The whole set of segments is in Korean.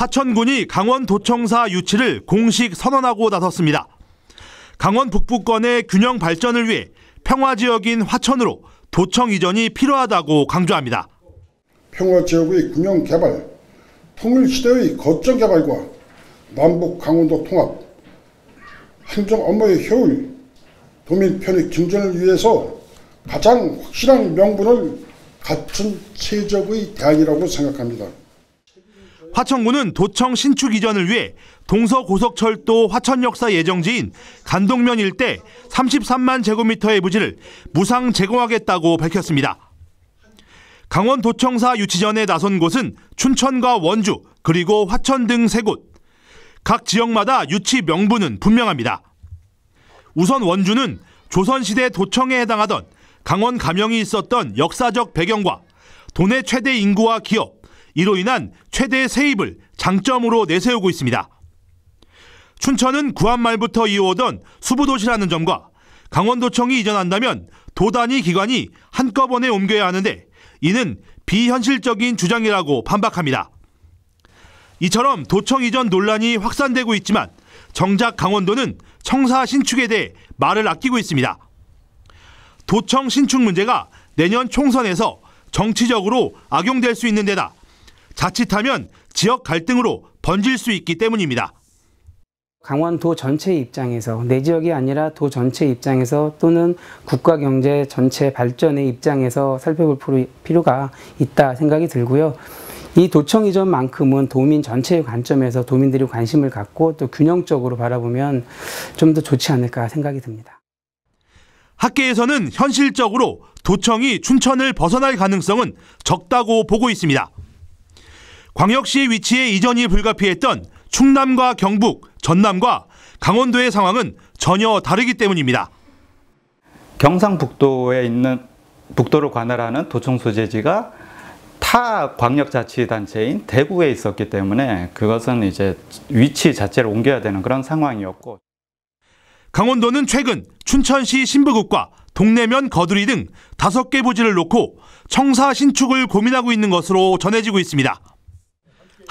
화천군이 강원도청사 유치를 공식 선언하고 나섰습니다. 강원 북부권의 균형 발전을 위해 평화 지역인 화천으로 도청 이전이 필요하다고 강조합니다. 평화 지역의 균형 개발, 통일 시대의 거점 개발과 남북 강원도 통합, 행정 업무의 효율, 도민 편의 증진을 위해서 가장 확실한 명분을 갖춘 체적의 대안이라고 생각합니다. 화천군은 도청 신축 이전을 위해 동서고속철도 화천역사 예정지인 간동면 일대 33만 제곱미터의 부지를 무상 제공하겠다고 밝혔습니다. 강원도청사 유치전에 나선 곳은 춘천과 원주 그리고 화천 등 세 곳. 각 지역마다 유치 명분은 분명합니다. 우선 원주는 조선시대 도청에 해당하던 강원 가명이 있었던 역사적 배경과 도내 최대 인구와 기업, 이로 인한 최대 세입을 장점으로 내세우고 있습니다. 춘천은 구한말부터 이어오던 수부도시라는 점과 강원도청이 이전한다면 도단위 기관이 한꺼번에 옮겨야 하는데 이는 비현실적인 주장이라고 반박합니다. 이처럼 도청 이전 논란이 확산되고 있지만 정작 강원도는 청사 신축에 대해 말을 아끼고 있습니다. 도청 신축 문제가 내년 총선에서 정치적으로 악용될 수 있는 데다 자칫하면 지역 갈등으로 번질 수 있기 때문입니다. 강원도 전체 입장에서 내 지역이 아니라 도 전체 입장에서 또는 국가 경제 전체 발전의 입장에서 살펴볼 필요가 있다 생각이 들고요. 이 도청 이전만큼은 도민 전체의 관점에서 도민들이 관심을 갖고 또 균형적으로 바라보면 좀 더 좋지 않을까 생각이 듭니다. 학계에서는 현실적으로 도청이 춘천을 벗어날 가능성은 적다고 보고 있습니다. 광역시 위치에 이전이 불가피했던 충남과 경북, 전남과 강원도의 상황은 전혀 다르기 때문입니다. 경상북도에 있는 북도를 관할하는 도청 소재지가 타 광역자치단체인 대구에 있었기 때문에 그것은 이제 위치 자체를 옮겨야 되는 그런 상황이었고 강원도는 최근 춘천시 신부국과 동래면 거두리 등 다섯 개 부지를 놓고 청사 신축을 고민하고 있는 것으로 전해지고 있습니다.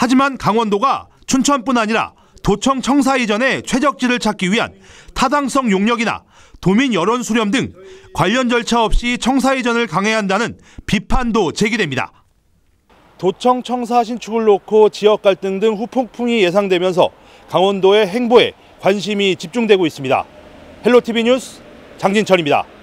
하지만 강원도가 춘천뿐 아니라 도청 청사 이전에 최적지를 찾기 위한 타당성 용역이나 도민 여론 수렴 등 관련 절차 없이 청사 이전을 강행 한다는 비판도 제기됩니다. 도청 청사 신축을 놓고 지역 갈등 등 후폭풍이 예상되면서 강원도의 행보에 관심이 집중되고 있습니다. 헬로티비 뉴스 장진철입니다.